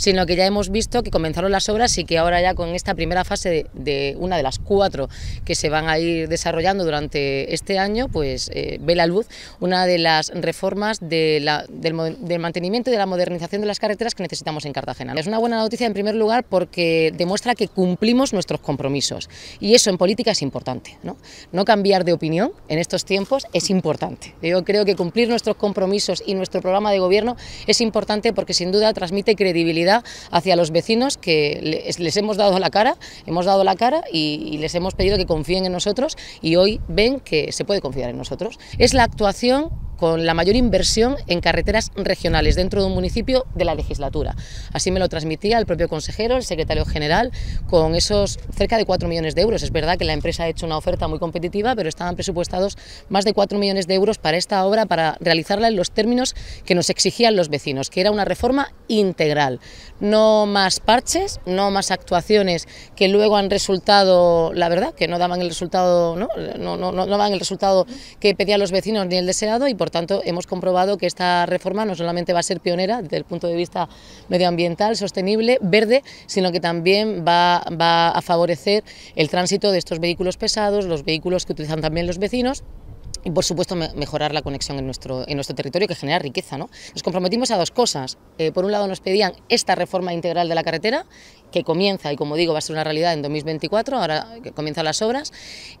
sino que ya hemos visto que comenzaron las obras y que ahora ya con esta primera fase de, una de las cuatro que se van a ir desarrollando durante este año, pues eh, ve la luz una de las reformas del, mantenimiento y de la modernización de las carreteras que necesitamos en Cartagena. Es una buena noticia en primer lugar porque demuestra que cumplimos nuestros compromisos y eso en política es importante. no cambiar de opinión en estos tiempos es importante. Yo creo que cumplir nuestros compromisos y nuestro programa de gobierno es importante porque sin duda transmite credibilidad hacia los vecinos que les, hemos dado la cara, hemos dado la cara y, les hemos pedido que confíen en nosotros y hoy ven que se puede confiar en nosotros. Es la actuación con la mayor inversión en carreteras regionales dentro de un municipio de la legislatura. Así me lo transmitía el propio consejero, el secretario general, con esos cerca de 4 millones de euros. Es verdad que la empresa ha hecho una oferta muy competitiva, pero estaban presupuestados más de 4 millones de euros para esta obra, para realizarla en los términos que nos exigían los vecinos, que era una reforma integral. No más parches, no más actuaciones que luego han resultado, la verdad, que no daban el resultado, no, no, no, no daban el resultado que pedían los vecinos ni el deseado y por por tanto, hemos comprobado que esta reforma no solamente va a ser pionera desde el punto de vista medioambiental, sostenible, verde, sino que también va, a favorecer el tránsito de estos vehículos pesados, los vehículos que utilizan también los vecinos y por supuesto mejorar la conexión en nuestro, en nuestro territorio que genera riqueza. ¿no? Nos comprometimos a dos cosas. Eh, por un lado nos pedían esta reforma integral de la carretera que comienza y como digo va a ser una realidad en 2024, ahora que comienzan las obras.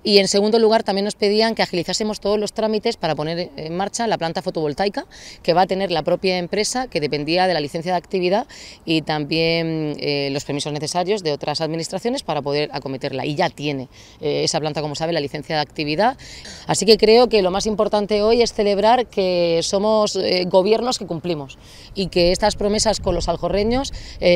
Y en segundo lugar también nos pedían que agilizásemos todos los trámites para poner en marcha la planta fotovoltaica que va a tener la propia empresa que dependía de la licencia de actividad y también eh, los permisos necesarios de otras administraciones para poder acometerla. Y ya tiene eh, esa planta, como sabe, la licencia de actividad. Así que creo que lo más importante hoy es celebrar que somos eh, gobiernos que cumplimos y que estas promesas con los aljorreños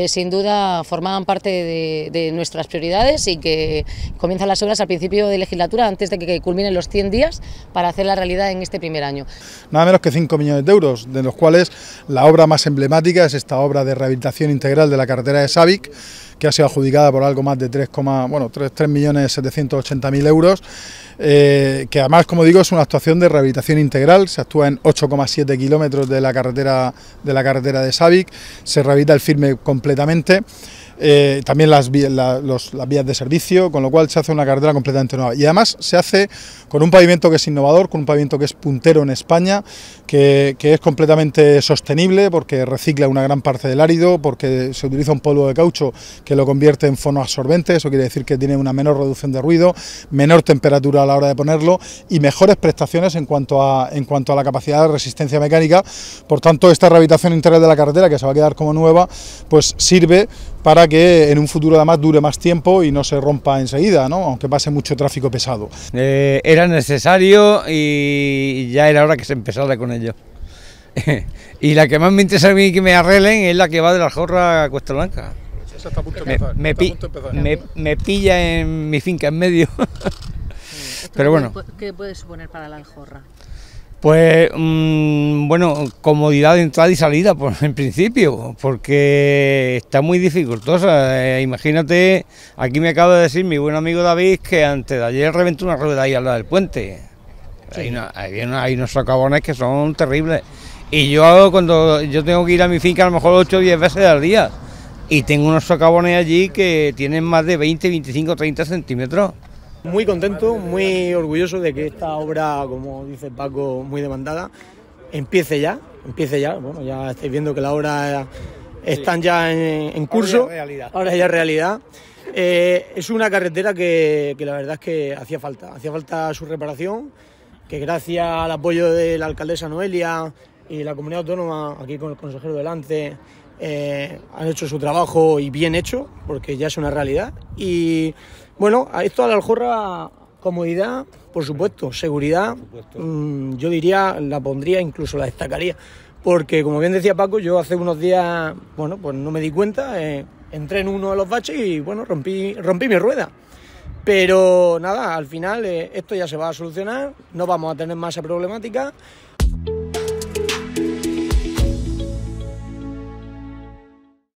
sin duda formaban parte de, nuestras prioridades y que comienzan las obras al principio de legislatura, antes de que, culminen los 100 días, para hacerla la realidad en este primer año. Nada menos que 5 millones de euros, de los cuales la obra más emblemática es esta obra de rehabilitación integral de la carretera de Sabic, que ha sido adjudicada por algo más de 3, bueno, 3.780.000 euros, eh, que además, como digo, es una actuación de rehabilitación integral, se actúa en 8,7 kilómetros de la carretera de la carretera de Sabic, se rehabilita el firme completamente. Eh, también las, las, vías de servicio, con lo cual se hace una carretera completamente nueva. Y además se hace con un pavimento que es innovador, con un pavimento que es puntero en España, que, que es completamente sostenible porque recicla una gran parte del árido, porque se utiliza un polvo de caucho que lo convierte en fonoabsorbente, eso quiere decir que tiene una menor reducción de ruido, menor temperatura a la hora de ponerlo y mejores prestaciones en cuanto a, en cuanto a la capacidad de resistencia mecánica. Por tanto, esta rehabilitación integral de la carretera, que se va a quedar como nueva, pues sirve para que en un futuro además dure más tiempo y no se rompa enseguida, ¿no? aunque pase mucho tráfico pesado. Eh, era necesario y ya era hora que se empezara con ello. y la que más me interesa a mí que me arreglen es la que va de la Jorra a Cuesta Blanca. Me, Me, pilla en mi finca en medio. Mm, Pero bueno. ¿Qué puede suponer para la aljorra? Pues mm, bueno, comodidad de entrada y salida, pues, en principio, porque está muy dificultosa. Eh, imagínate, aquí me acaba de decir mi buen amigo David que antes de ayer reventó una rueda ahí al lado del puente. Hay, unos acabones que son terribles. Y yo cuando yo tengo que ir a mi finca a lo mejor 8 o 10 veces al día y tengo unos socavones allí que tienen más de 20, 25, 30 centímetros. Muy contento, muy orgulloso de que esta obra, como dice Paco, muy demandada, empiece ya, empiece ya. Bueno, ya estáis viendo que la obra están ya en, curso. Ahora ya realidad. realidad. Eh, es una carretera que, que, la verdad es que hacía falta, hacía falta su reparación, que gracias al apoyo de la alcaldesa Noelia y la comunidad autónoma, aquí con el consejero delante, eh, han hecho su trabajo y bien hecho, porque ya es una realidad. Y bueno, a esto a la aljorra, comodidad, por supuesto, seguridad, mm, yo diría, la pondría, incluso la destacaría. Porque como bien decía Paco, yo hace unos días, bueno, pues no me di cuenta, eh, entré en uno de los baches y bueno, rompí, rompí mi rueda. Pero nada, al final eh, esto ya se va a solucionar, no vamos a tener más problemática